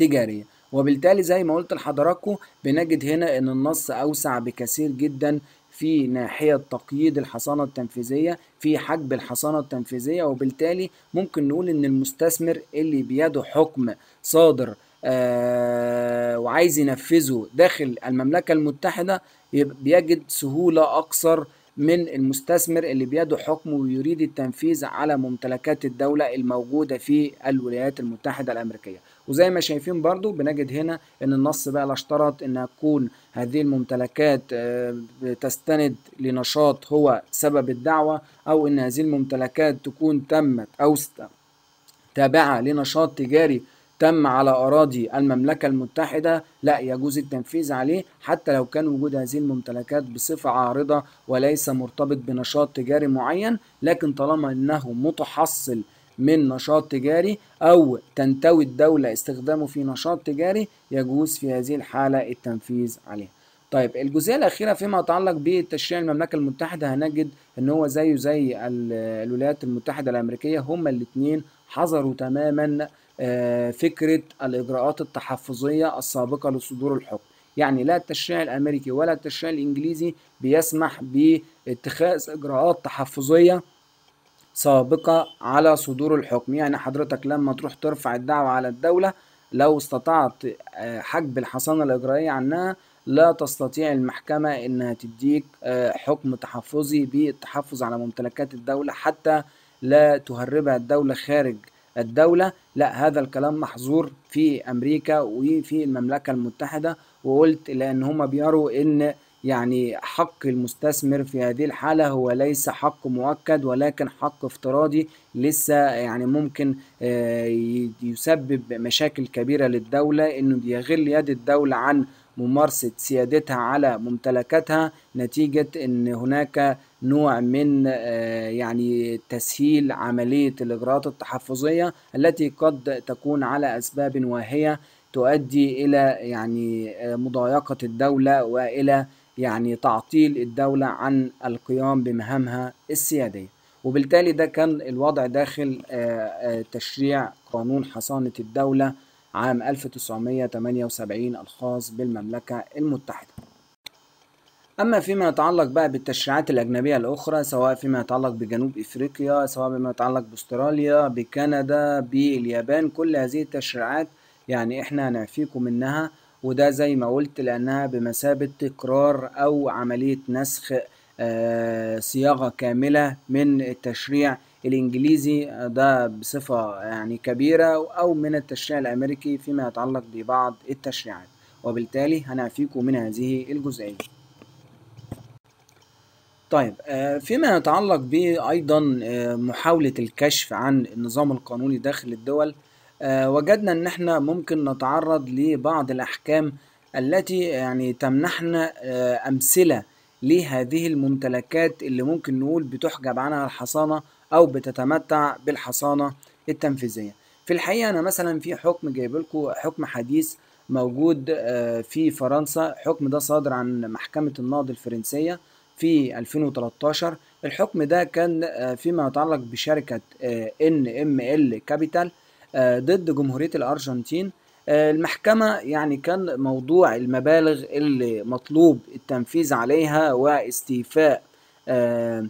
تجارية وبالتالي زي ما قلت لحضراتكم بنجد هنا ان النص اوسع بكثير جدا في ناحية تقييد الحصانة التنفيذية في حجب الحصانة التنفيذية وبالتالي ممكن نقول ان المستثمر اللي بيده حكم صادر آه وعايز ينفذه داخل المملكة المتحدة بيجد سهولة أكثر من المستثمر اللي بيده حكم ويريد التنفيذ على ممتلكات الدولة الموجودة في الولايات المتحدة الأمريكية وزي ما شايفين برضو بنجد هنا ان النص بقى لا اشترط ان تكون هذه الممتلكات آه، تستند لنشاط هو سبب الدعوة او ان هذه الممتلكات تكون تمت او تابعة لنشاط تجاري تم على أراضي المملكة المتحدة لا يجوز التنفيذ عليه حتى لو كان وجود هذه الممتلكات بصفة عارضة وليس مرتبط بنشاط تجاري معين لكن طالما أنه متحصل من نشاط تجاري أو تنتوي الدولة استخدامه في نشاط تجاري يجوز في هذه الحالة التنفيذ عليه طيب الجزئية الأخيرة فيما يتعلق بتشريع المملكة المتحدة هنجد إن هو زيه زي الولايات المتحدة الأمريكية هما الاثنين حظروا تماما آه، فكرة الإجراءات التحفظية السابقة لصدور الحكم يعني لا التشريع الامريكي ولا التشريع الانجليزي بيسمح باتخاذ اجراءات تحفظيه سابقة على صدور الحكم يعني حضرتك لما تروح ترفع الدعوة على الدولة لو استطعت آه، حجب الحصانة الإجرائية عنها لا تستطيع المحكمة إنها تديك آه، حكم تحفظي بالتحفظ على ممتلكات الدولة حتى لا تهربها الدولة خارج الدولة لا هذا الكلام محظور في أمريكا وفي المملكة المتحدة وقلت لأن هما بيروا إن يعني حق المستثمر في هذه الحالة هو ليس حق مؤكد ولكن حق افتراضي لسه يعني ممكن آه، يسبب مشاكل كبيرة للدولة انه يغل يد الدولة عن ممارسة سيادتها على ممتلكاتها نتيجة ان هناك نوع من آه، يعني تسهيل عملية الإجراءات التحفظية التي قد تكون على أسباب واهية تؤدي إلى يعني آه، مضايقة الدولة وإلى يعني تعطيل الدولة عن القيام بمهامها السيادية وبالتالي ده كان الوضع داخل آه، آه، تشريع قانون حصانة الدولة عام 1978 الخاص بالمملكة المتحدة أما فيما يتعلق بقى بالتشريعات الأجنبية الأخرى سواء فيما يتعلق بجنوب إفريقيا سواء فيما يتعلق بأستراليا بكندا باليابان كل هذه التشريعات يعني إحنا هنعفيكم منها وده زي ما قلت لأنها بمثابة تكرار أو عملية نسخ آه، صياغة كاملة من التشريع الإنجليزي ده بصفة يعني كبيرة أو من التشريع الأمريكي فيما يتعلق ببعض التشريعات وبالتالي هنعفيكم من هذه الجزئية طيب آه، فيما يتعلق بأيضا آه، محاولة الكشف عن النظام القانوني داخل الدول آه، وجدنا ان احنا ممكن نتعرض لبعض الاحكام التي يعني تمنحنا آه، امثله لهذه الممتلكات اللي ممكن نقول بتحجب عنها الحصانه او بتتمتع بالحصانه التنفيذيه في الحقيقه انا مثلا في حكم جايب لكم حكم حديث موجود آه، في فرنسا الحكم ده صادر عن محكمه النقد الفرنسيه في 2013 الحكم ده كان فيما يتعلق بشركه ان ام ال كابيتال آه، ضد جمهورية الأرجنتين آه، المحكمة يعني كان موضوع المبالغ اللي مطلوب التنفيذ عليها واستيفاء آه،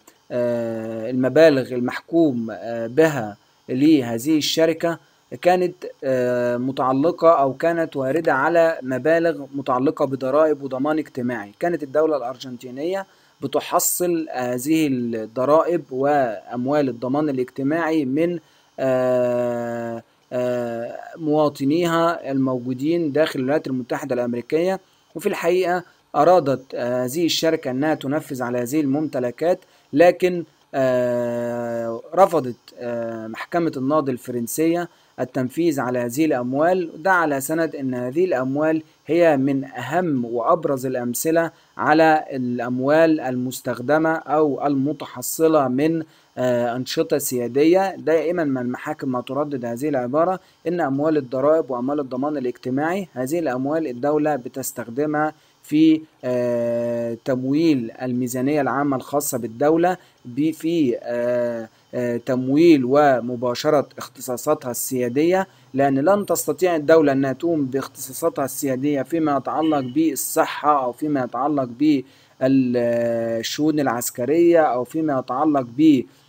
المبالغ المحكوم بها لهذه الشركة كانت متعلقة أو كانت واردة على مبالغ متعلقة بضرائب وضمان اجتماعي كانت الدولة الأرجنتينية بتحصل هذه الضرائب وأموال الضمان الاجتماعي من آه مواطنيها الموجودين داخل الولايات المتحدة الأمريكية وفي الحقيقة أرادت آه، هذه الشركة أنها تنفذ على هذه الممتلكات لكن آه، رفضت آه، محكمة الناضي الفرنسية التنفيذ على هذه الأموال ده على سند أن هذه الأموال هي من أهم وأبرز الأمثلة على الأموال المستخدمة أو المتحصلة من آه، أنشطة سيادية دائما ما المحاكم ما تردد هذه العبارة إن أموال الضرائب وأموال الضمان الاجتماعي هذه الأموال الدولة بتستخدمها في آه، تمويل الميزانية العامة الخاصة بالدولة في آه، تمويل ومباشرة اختصاصاتها السيادية لأن لن تستطيع الدولة أن تقوم باختصاصاتها السيادية فيما يتعلق بالصحة أو فيما يتعلق بالشؤون العسكرية أو فيما يتعلق بالصحة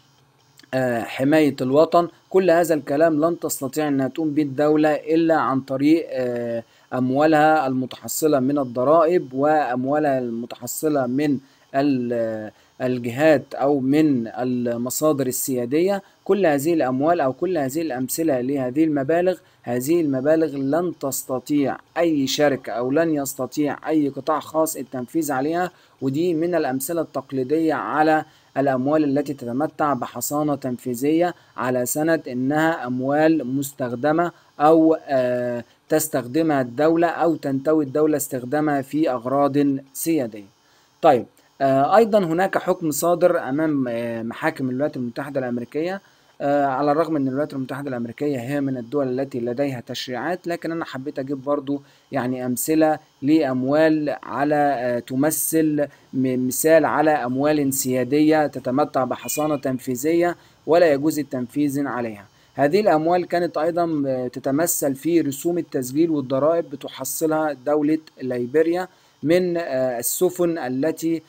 حماية الوطن كل هذا الكلام لن تستطيع أنها تقوم به الدولة إلا عن طريق آه، أموالها المتحصلة من الضرائب وأموالها المتحصلة من آه، الجهات أو من المصادر السيادية كل هذه الأموال أو كل هذه الأمثلة لهذه المبالغ هذه المبالغ لن تستطيع أي شركة أو لن يستطيع أي قطاع خاص التنفيذ عليها ودي من الأمثلة التقليدية على الأموال التي تتمتع بحصانة تنفيذية على سند أنها أموال مستخدمة أو آه، تستخدمها الدولة أو تنتوي الدولة استخدامها في أغراض سيادية. طيب آه، أيضا هناك حكم صادر أمام آه، محاكم الولايات المتحدة الأمريكية آه، على الرغم ان الولايات المتحده الامريكيه هي من الدول التي لديها تشريعات لكن انا حبيت اجيب برضو يعني امثله لاموال على آه، تمثل مثال على اموال سياديه تتمتع بحصانه تنفيذيه ولا يجوز التنفيذ عليها هذه الأموال كانت أيضا آه، تتمثل في رسوم التسجيل والضرائب بتحصلها دولة ليبيريا من السفن التي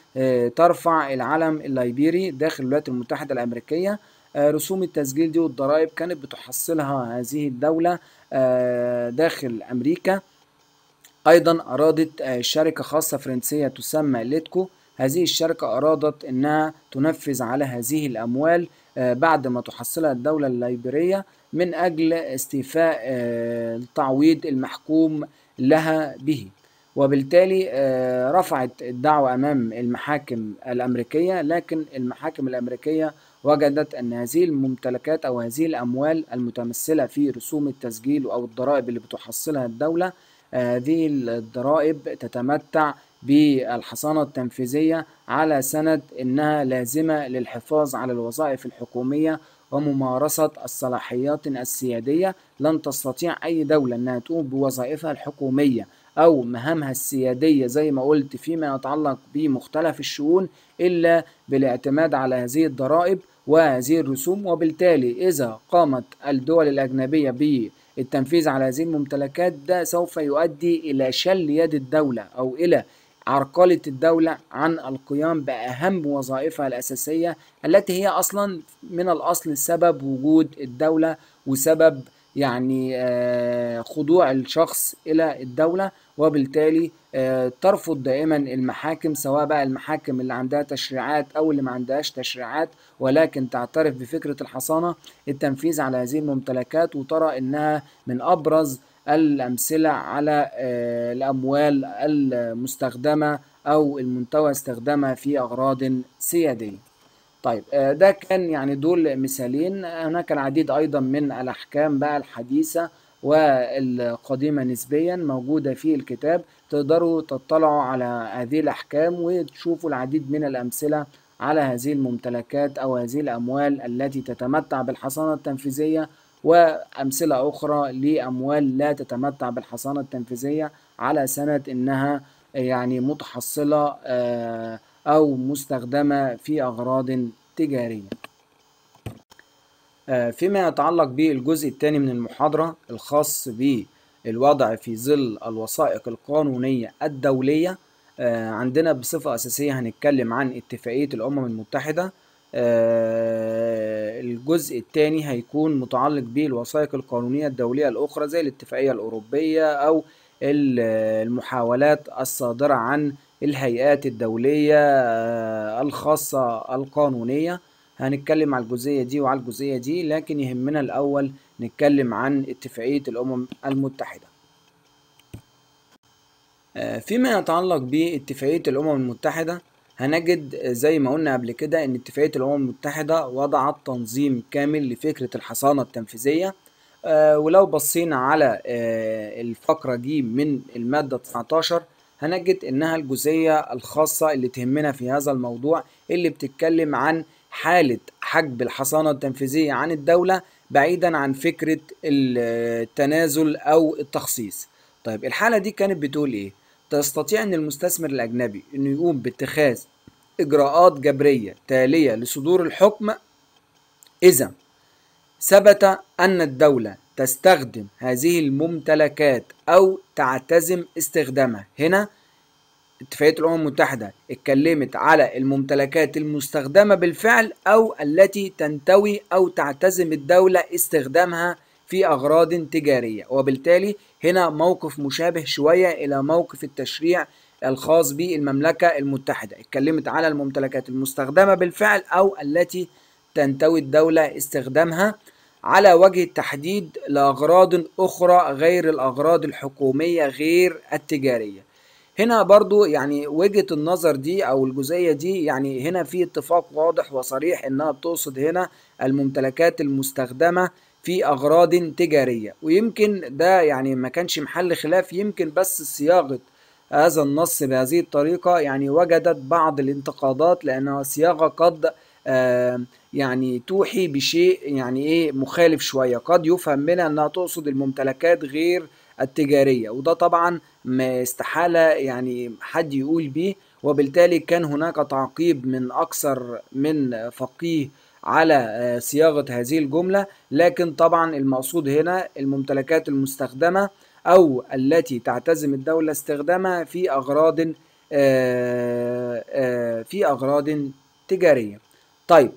ترفع العلم الليبيري داخل الولايات المتحدة الأمريكية آه، رسوم التسجيل دي والضرائب كانت بتحصلها هذه الدولة آه، داخل أمريكا أيضا أرادت آه، شركة خاصة فرنسية تسمى ليتكو هذه الشركة أرادت أنها تنفذ على هذه الأموال بعد ما تحصلها الدولة الليبرية من أجل استيفاء التعويض المحكوم لها به وبالتالي رفعت الدعوة أمام المحاكم الأمريكية لكن المحاكم الأمريكية وجدت أن هذه الممتلكات أو هذه الأموال المتمثلة في رسوم التسجيل أو الضرائب اللي بتحصلها الدولة هذه الضرائب تتمتع بالحصانة التنفيذية على سند أنها لازمة للحفاظ على الوظائف الحكومية وممارسة الصلاحيات السيادية لن تستطيع أي دولة أنها تقوم بوظائفها الحكومية أو مهامها السيادية زي ما قلت فيما يتعلق بمختلف الشؤون إلا بالاعتماد على هذه الضرائب وهذه الرسوم وبالتالي إذا قامت الدول الأجنبية بالتنفيذ على هذه الممتلكات ده سوف يؤدي إلى شل يد الدولة أو إلى عرقلة الدولة عن القيام بأهم وظائفها الأساسية التي هي أصلا من الأصل سبب وجود الدولة وسبب يعني آه، خضوع الشخص إلى الدولة وبالتالي آه، ترفض دائما المحاكم سواء بقى المحاكم اللي عندها تشريعات او اللي ما عندهاش تشريعات ولكن تعترف بفكره الحصانه التنفيذ على هذه الممتلكات وترى انها من ابرز الامثله على آه، الاموال المستخدمه او المنتوى استخدامها في اغراض سياديه. طيب آه، ده كان يعني دول مثالين هناك العديد ايضا من الاحكام بقى الحديثه والقديمة نسبيا موجودة في الكتاب تقدروا تطلعوا على هذه الأحكام وتشوفوا العديد من الأمثلة على هذه الممتلكات أو هذه الأموال التي تتمتع بالحصانة التنفيذية وأمثلة أخرى لأموال لا تتمتع بالحصانة التنفيذية على سنة إنها يعني متحصلة آه، أو مستخدمة في أغراض تجارية آه، فيما يتعلق بالجزء الثاني من المحاضرة الخاص بالوضع في ظل الوثائق القانونية الدولية آه، عندنا بصفة أساسية هنتكلم عن اتفاقية الأمم المتحدة آه، الجزء الثاني هيكون متعلق بالوثائق القانونية الدولية الأخرى زي الاتفاقية الأوروبية أو المحاولات الصادرة عن الهيئات الدولية الخاصة القانونية هنتكلم على الجزئية دي وعلى الجزئية دي لكن يهمنا الأول نتكلم عن اتفاقية الأمم المتحدة آه، فيما يتعلق باتفاقية الأمم المتحدة هنجد زي ما قلنا قبل كده إن اتفاقية الأمم المتحدة وضعت تنظيم كامل لفكرة الحصانة التنفيذية آه، ولو بصينا على آه، الفقرة دي من المادة 19 هنجد إنها الجزئية الخاصة اللي تهمنا في هذا الموضوع اللي بتتكلم عن حالة حجب الحصانة التنفيذية عن الدولة بعيدا عن فكرة التنازل أو التخصيص طيب الحالة دي كانت بتقول إيه؟ تستطيع أن المستثمر الأجنبي أنه يقوم باتخاذ إجراءات جبرية تالية لصدور الحكم إذا ثبت أن الدولة تستخدم هذه الممتلكات أو تعتزم استخدامها هنا اتفاقية الأمم المتحدة اتكلمت على الممتلكات المستخدمة بالفعل أو التي تنتوي أو تعتزم الدولة استخدامها في أغراض تجارية وبالتالي هنا موقف مشابه شوية إلى موقف التشريع الخاص بالمملكة المتحدة اتكلمت على الممتلكات المستخدمة بالفعل أو التي تنتوي الدولة استخدامها على وجه التحديد لأغراض أخرى غير الأغراض الحكومية غير التجارية هنا برضو يعني وجهة النظر دي او الجزئية دي يعني هنا في اتفاق واضح وصريح انها بتقصد هنا الممتلكات المستخدمة في اغراض تجارية ويمكن ده يعني ما كانش محل خلاف يمكن بس صياغة هذا النص بهذه الطريقة يعني وجدت بعض الانتقادات لأنها صياغة قد آه يعني توحي بشيء يعني ايه مخالف شوية قد يفهم منها انها تقصد الممتلكات غير التجارية وده طبعا استحالة يعني حد يقول به وبالتالي كان هناك تعقيب من أكثر من فقيه على آه، صياغة هذه الجملة لكن طبعا المقصود هنا الممتلكات المستخدمة أو التي تعتزم الدولة استخدامها في أغراض آه، آه، في أغراض تجارية طيب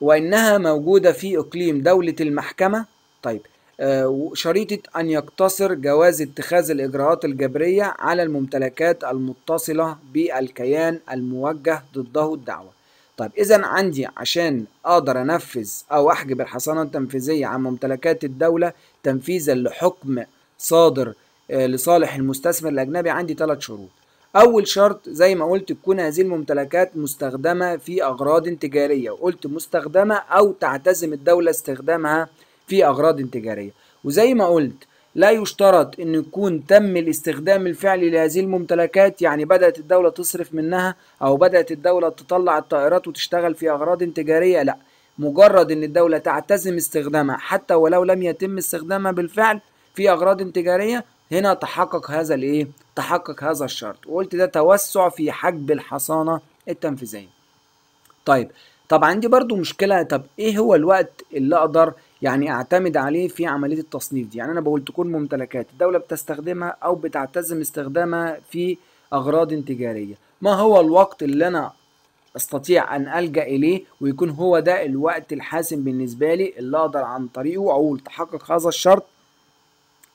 وإنها موجودة في إقليم دولة المحكمة طيب آه، شريطة أن يقتصر جواز اتخاذ الإجراءات الجبرية على الممتلكات المتصلة بالكيان الموجه ضده الدعوة طيب إذا عندي عشان أقدر أنفذ أو أحجب الحصانة التنفيذية عن ممتلكات الدولة تنفيذا لحكم صادر آه، لصالح المستثمر الأجنبي عندي ثلاث شروط أول شرط زي ما قلت تكون هذه الممتلكات مستخدمة في أغراض تجارية وقلت مستخدمة أو تعتزم الدولة استخدامها في أغراض تجارية وزي ما قلت لا يشترط أن يكون تم الاستخدام الفعلي لهذه الممتلكات يعني بدأت الدولة تصرف منها أو بدأت الدولة تطلع الطائرات وتشتغل في أغراض تجارية لا مجرد أن الدولة تعتزم استخدامها حتى ولو لم يتم استخدامها بالفعل في أغراض تجارية هنا تحقق هذا الإيه؟ تحقق هذا الشرط وقلت ده توسع في حجب الحصانة التنفيذية طيب طب عندي برضو مشكلة طب إيه هو الوقت اللي أقدر يعني اعتمد عليه في عمليه التصنيف دي يعني انا بقول تكون ممتلكات الدوله بتستخدمها او بتعتزم استخدامها في اغراض تجاريه ما هو الوقت اللي انا استطيع ان الجا اليه ويكون هو ده الوقت الحاسم بالنسبه لي اللي اقدر عن طريقه اقول تحقق هذا الشرط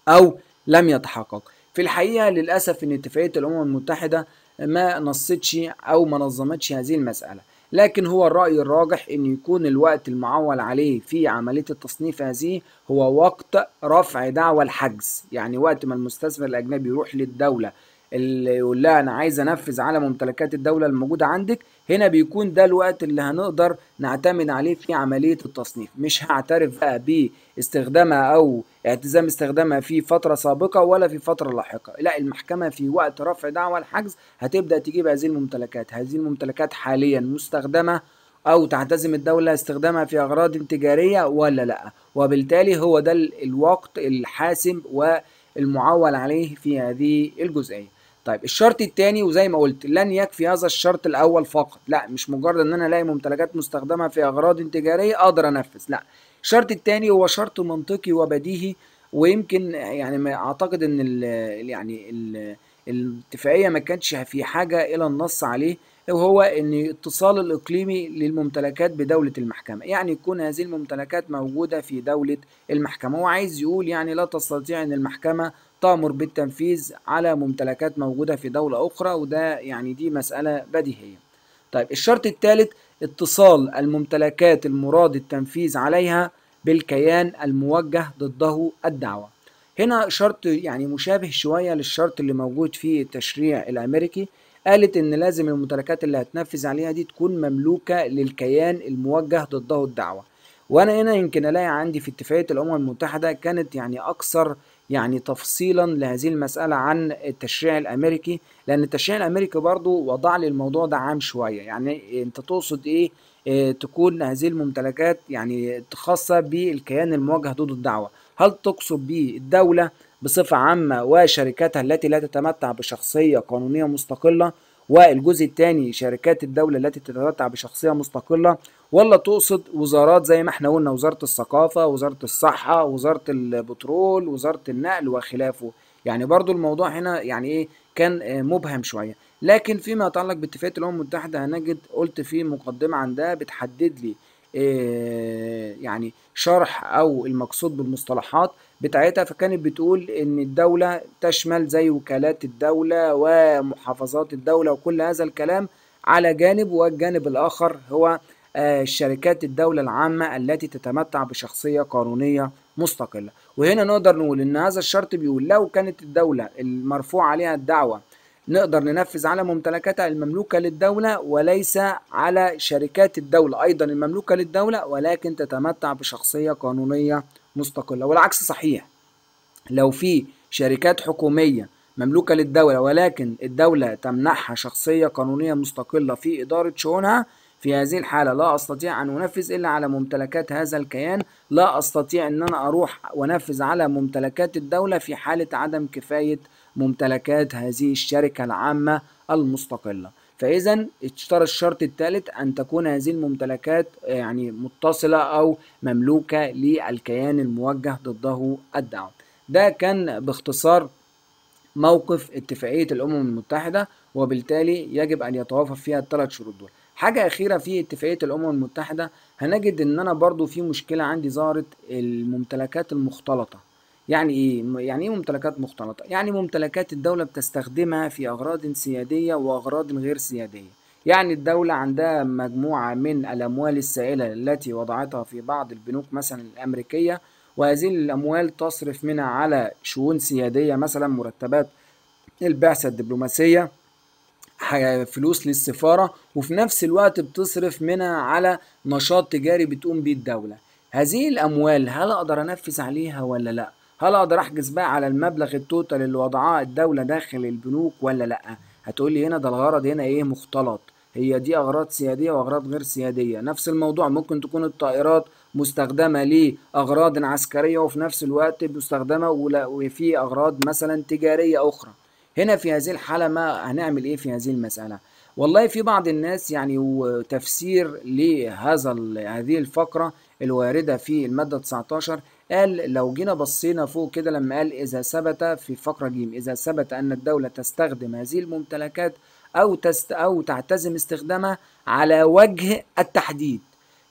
او لم يتحقق في الحقيقه للاسف ان اتفاقيه الامم المتحده ما نصتش او ما نظمتش هذه المساله لكن هو الرأي الراجح أن يكون الوقت المعول عليه في عملية التصنيف هذه هو وقت رفع دعوى الحجز يعني وقت ما المستثمر الأجنبي يروح للدولة اللي يقول لها انا عايز انفذ على ممتلكات الدوله الموجوده عندك هنا بيكون ده الوقت اللي هنقدر نعتمد عليه في عمليه التصنيف مش هعترف بقى باستخدامها او اعتزام استخدامها في فتره سابقه ولا في فتره لاحقه لا المحكمه في وقت رفع دعوى الحجز هتبدا تجيب هذه الممتلكات هذه الممتلكات حاليا مستخدمه او تعتزم الدولة استخدامها في اغراض تجارية ولا لا وبالتالي هو ده الوقت الحاسم والمعول عليه في هذه الجزئية طيب الشرط الثاني وزي ما قلت لن يكفي هذا الشرط الاول فقط لا مش مجرد ان انا الاقي ممتلكات مستخدمه في اغراض تجاريه اقدر انفذ لا الشرط الثاني هو شرط منطقي وبديهي ويمكن يعني اعتقد ان الـ يعني الـ الاتفاقيه ما كانتش في حاجه الى النص عليه وهو ان اتصال الاقليمي للممتلكات بدوله المحكمه يعني يكون هذه الممتلكات موجوده في دوله المحكمه هو عايز يقول يعني لا تستطيع ان المحكمه تأمر بالتنفيذ على ممتلكات موجودة في دولة أخرى وده يعني دي مسألة بديهية طيب الشرط الثالث اتصال الممتلكات المراد التنفيذ عليها بالكيان الموجه ضده الدعوة هنا شرط يعني مشابه شوية للشرط اللي موجود في التشريع الأمريكي قالت إن لازم الممتلكات اللي هتنفذ عليها دي تكون مملوكة للكيان الموجه ضده الدعوة وأنا هنا يمكن ألاقي عندي في اتفاقية الأمم المتحدة كانت يعني أكثر يعني تفصيلا لهذه المسألة عن التشريع الأمريكي لأن التشريع الأمريكي برضو وضع لي الموضوع ده عام شوية يعني أنت تقصد إيه آه، تكون هذه الممتلكات يعني خاصة بالكيان المواجه ضد الدعوة هل تقصد به الدولة بصفة عامة وشركاتها التي لا تتمتع بشخصية قانونية مستقلة والجزء الثاني شركات الدولة التي تتمتع بشخصية مستقلة ولا تقصد وزارات زي ما احنا قلنا وزارة الثقافة وزارة الصحة وزارة البترول وزارة النقل وخلافه يعني برضو الموضوع هنا يعني ايه كان مبهم شوية لكن فيما يتعلق باتفاقية الأمم المتحدة هنجد قلت في مقدمة عندها بتحدد لي آه، يعني شرح أو المقصود بالمصطلحات بتاعتها فكانت بتقول ان الدولة تشمل زي وكالات الدولة ومحافظات الدولة وكل هذا الكلام على جانب والجانب الاخر هو آه، شركات الدولة العامة التي تتمتع بشخصية قانونية مستقلة وهنا نقدر نقول ان هذا الشرط بيقول لو كانت الدولة المرفوع عليها الدعوة نقدر ننفذ على ممتلكاتها المملوكة للدولة وليس على شركات الدولة أيضا المملوكة للدولة ولكن تتمتع بشخصية قانونية مستقلة والعكس صحيح لو في شركات حكومية مملوكة للدولة ولكن الدولة تمنحها شخصية قانونية مستقلة في إدارة شؤونها في هذه الحالة لا أستطيع أن أنفذ إلا على ممتلكات هذا الكيان لا أستطيع أن أنا أروح وأنفذ على ممتلكات الدولة في حالة عدم كفاية ممتلكات هذه الشركة العامة المستقلة فإذا اشترى الشرط الثالث أن تكون هذه الممتلكات آه، يعني متصلة أو مملوكة للكيان الموجه ضده الدعوة ده كان باختصار موقف اتفاقية الأمم المتحدة وبالتالي يجب أن يتوافق فيها الثلاث شروط دول حاجة أخيرة في اتفاقية الأمم المتحدة هنجد إن أنا برضو في مشكلة عندي ظهرت الممتلكات المختلطة يعني ايه يعني ايه ممتلكات مختلطه يعني ممتلكات الدوله بتستخدمها في اغراض سياديه واغراض غير سياديه يعني الدولة عندها مجموعة من الأموال السائلة التي وضعتها في بعض البنوك مثلا الأمريكية وهذه الأموال تصرف منها على شؤون سيادية مثلا مرتبات البعثة الدبلوماسية فلوس للسفارة وفي نفس الوقت بتصرف منها على نشاط تجاري بتقوم بيه الدولة هذه الأموال هل أقدر أنفذ عليها ولا لأ؟ هل اقدر احجز بقى على المبلغ التوتال اللي وضعاه الدوله داخل البنوك ولا لا هتقولي هنا ده الغرض هنا ايه مختلط هي دي اغراض سياديه واغراض غير سياديه نفس الموضوع ممكن تكون الطائرات مستخدمه لاغراض عسكريه وفي نفس الوقت مستخدمه وفي اغراض مثلا تجاريه اخرى هنا في هذه الحاله ما هنعمل ايه في هذه المساله والله في بعض الناس يعني وتفسير لهذا هذه الفقره الوارده في الماده 19 قال لو جينا بصينا فوق كده لما قال إذا ثبت في فقرة جيم إذا ثبت أن الدولة تستخدم هذه الممتلكات أو تست أو تعتزم استخدامها على وجه التحديد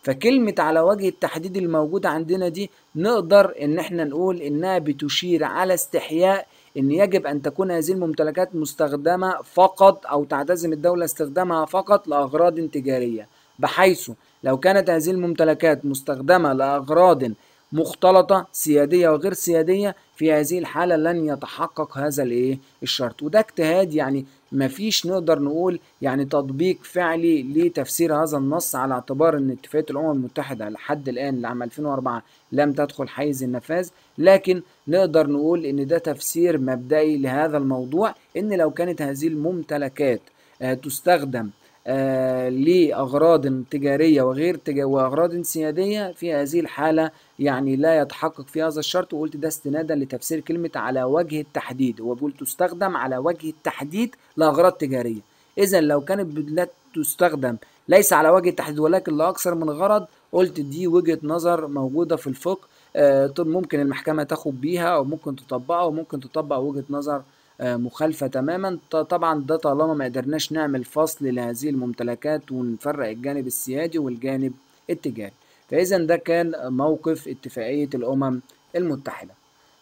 فكلمة على وجه التحديد الموجودة عندنا دي نقدر إن إحنا نقول إنها بتشير على استحياء إن يجب أن تكون هذه الممتلكات مستخدمة فقط أو تعتزم الدولة استخدامها فقط لأغراض تجارية بحيث لو كانت هذه الممتلكات مستخدمة لأغراض مختلطة سيادية وغير سيادية في هذه الحالة لن يتحقق هذا الايه الشرط وده اجتهاد يعني مفيش نقدر نقول يعني تطبيق فعلي لتفسير هذا النص على اعتبار ان اتفاقية الامم المتحدة لحد الان لعام 2004 لم تدخل حيز النفاذ لكن نقدر نقول ان ده تفسير مبدئي لهذا الموضوع ان لو كانت هذه الممتلكات آه، تستخدم آه، لأغراض تجارية وغير تجا وأغراض سياديه في هذه الحالة يعني لا يتحقق في هذا الشرط وقلت ده استنادا لتفسير كلمة على وجه التحديد هو بيقول تستخدم على وجه التحديد لأغراض تجارية إذا لو كانت لا تستخدم ليس على وجه التحديد ولكن لأكثر من غرض قلت دي وجهة نظر موجودة في الفقه آه، ممكن المحكمة تاخد بيها أو ممكن تطبقها وممكن تطبق وجهة نظر آه، مخالفة تماما طبعا ده طالما ما قدرناش نعمل فصل لهذه الممتلكات ونفرق الجانب السيادي والجانب التجاري فإذا ده كان موقف اتفاقية الأمم المتحدة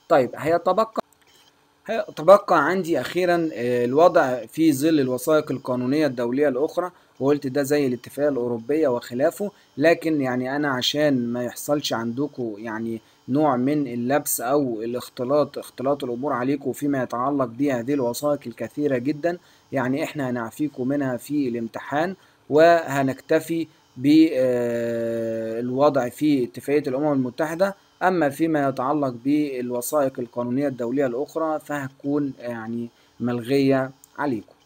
طيب هيتبقى تبقى عندي اخيرا آه، الوضع في ظل الوثائق القانونيه الدوليه الاخرى وقلت ده زي الاتفاق الاوروبيه وخلافه لكن يعني انا عشان ما يحصلش عندكم يعني نوع من اللبس أو الاختلاط اختلاط الأمور عليكم فيما يتعلق بهذه الوثائق الكثيرة جدا يعني إحنا هنعفيكم منها في الامتحان وهنكتفي بالوضع آه، في اتفاقية الأمم المتحدة أما فيما يتعلق بالوثائق القانونية الدولية الأخرى فهتكون يعني ملغية عليكم